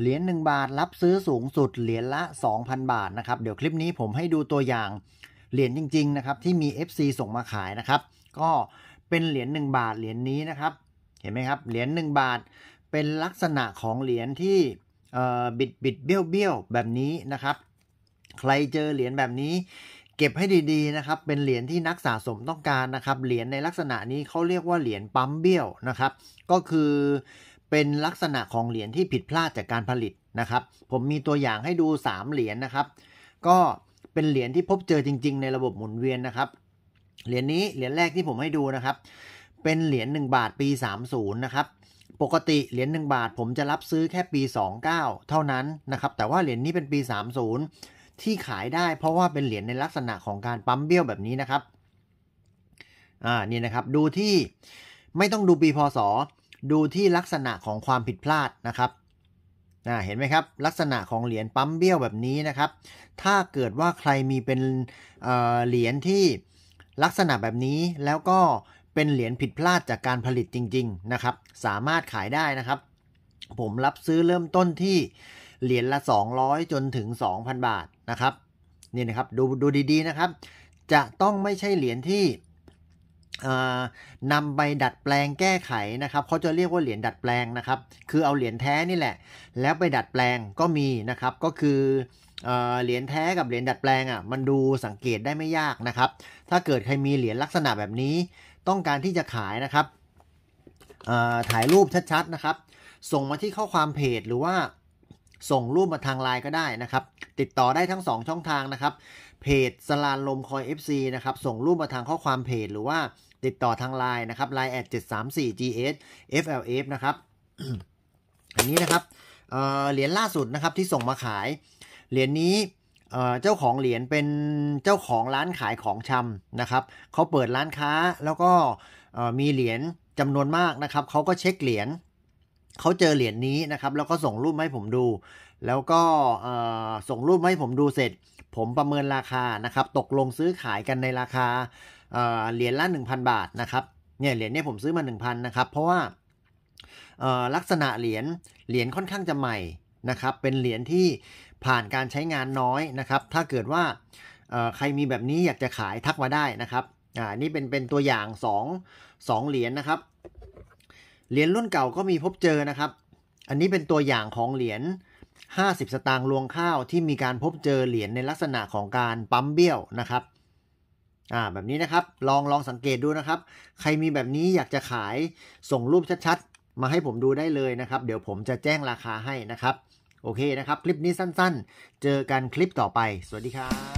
เหรียญ1บาทรับซื้อสูงสุดเหรียญละ 2,000 บาทนะครับ เดี๋ยวคลิปนี้ผมให้ดูตัวอย่างเหรียญจริง ๆนะครับ ที่มี FC ส่งมาขายนะครับ ก็เป็นเหรียญ1บาทเหรียญนี้นะครับ เห็นไหมครับเหรียญ1บาทเป็นลักษณะของเหรียญที่บิดบิดเบี้ยวเบี้ยวแบบนี้นะครับ ใครเจอเหรียญแบบนี้ เก็บให้ดีๆนะครับ เป็นเหรียญที่นักสะสมต้องการนะครับเหรียญในลักษณะนี้เขาเรียกว่าเหรียญปั๊มเบี้ยวนะครับ ก็คือเป็นลักษณะของเหรียญที่ผิดพลาดจากการผลิตนะครับ ผมมีตัวอย่างให้ดู3เหรียญนนะครับ ก็เป็นเหรียญที่พบเจอจริง ๆในระบบหมุนเวียนนะครับเหรียญนี้เหรียญแรกที่ผมให้ดูนะครับ เป็นเหรียญ1บาทปี30นะครับปกติเหรียญ1บาทผมจะรับซื้อแค่ปี 29 เท่านั้นนะครับ แต่ว่าเหรียญนี้เป็นปี 30 ที่ขายได้ เพราะว่าเป็นเหรียญในลักษณะของการปั๊มเบี้ยวแบบนี้นะครับอ่านี่นะครับดูที่ไม่ต้องดูปีพศดูที่ลักษณะของความผิดพลาดนะครับ เห็นไหมครับ ลักษณะของเหรียญปั๊มเบี้ยวแบบนี้นะครับ ถ้าเกิดว่าใครมีเป็นเหรียญที่ลักษณะแบบนี้แล้วก็เป็นเหรียญผิดพลาดจากการผลิตจริง ๆนะครับ สามารถขายได้นะครับ ผมรับซื้อเริ่มต้นที่ เหรียญละ 200จนถึง 2,000 บาทนะครับนี่นะครับดูดูดีๆนะครับ จะต้องไม่ใช่เหรียญที่นำไปดัดแปลงแก้ไขนะครับเขาจะเรียกว่าเหรียญดัดแปลงนะครับ คือเอาเหรียญแท้นี่แหละ แล้วไปดัดแปลงก็มีนะครับ ก็คือเหรียญแท้กับเหรียญดัดแปลงอ่ะมันดูสังเกตได้ไม่ยากนะครับ ถ้าเกิดใครมีเหรียญลักษณะแบบนี้ ต้องการที่จะขายนะครับถ่ายรูปชัด ๆ นะครับ ส่งมาที่ข้อความเพจหรือว่าส่งรูปมาทางไลน์ก็ได้นะครับติดต่อได้ทั้ง 2 ช่องทางนะครับเพจสลานลมคอย FC นะครับส่งรูปมาทางข้อความเพจหรือว่าติดต่อทางไลน์นะครับ Line แอด734 GS FLF นะครับอันนี้นะครับเหรียญล่าสุดนะครับที่ส่งมาขายเหรียญนี้เจ้าของเหรียญเป็นเจ้าของร้านขายของชำนะครับเขาเปิดร้านค้าแล้วก็มีเหรียญจำนวนมากนะครับเขาก็เช็คเหรียญเขาเจอเหรียญนี้นะครับ แล้วก็ส่งรูปให้ผมดู แล้วก็ส่งรูปให้ผมดูเสร็จ ผมประเมินราคานะครับ ตกลงซื้อขายกันในราคาเหรียญละ 1,000 บาทนะครับ เนี่ยเหรียญเนี่ยผมซื้อมา 1,000นะครับ เพราะว่าลักษณะเหรียญเหรียญค่อนข้างจะใหม่นะครับ เป็นเหรียญที่ผ่านการใช้งานน้อยนะครับ ถ้าเกิดว่าใครมีแบบนี้อยากจะขายทักมาได้นะครับ อ่านี่เป็นเป็นตัวอย่าง2 2เหรียญนนะครับ เหรียญรุ่นเก่าก็มีพบเจอนะครับ อันนี้เป็นตัวอย่างของเหรียญ50 สตางค์รวงข้าวที่มีการพบเจอเหรียญในลักษณะของการปั๊มเบี้ยวนะครับอ่าแบบนี้นะครับลองลองสังเกตดูนะครับ ใครมีแบบนี้อยากจะขายส่งรูปชัดๆมาให้ผมดูได้เลยนะครับ เดี๋ยวผมจะแจ้งราคาให้นะครับ โอเคนะครับ คลิปนี้สั้นๆ เจอกันคลิปต่อไป สวัสดีครับ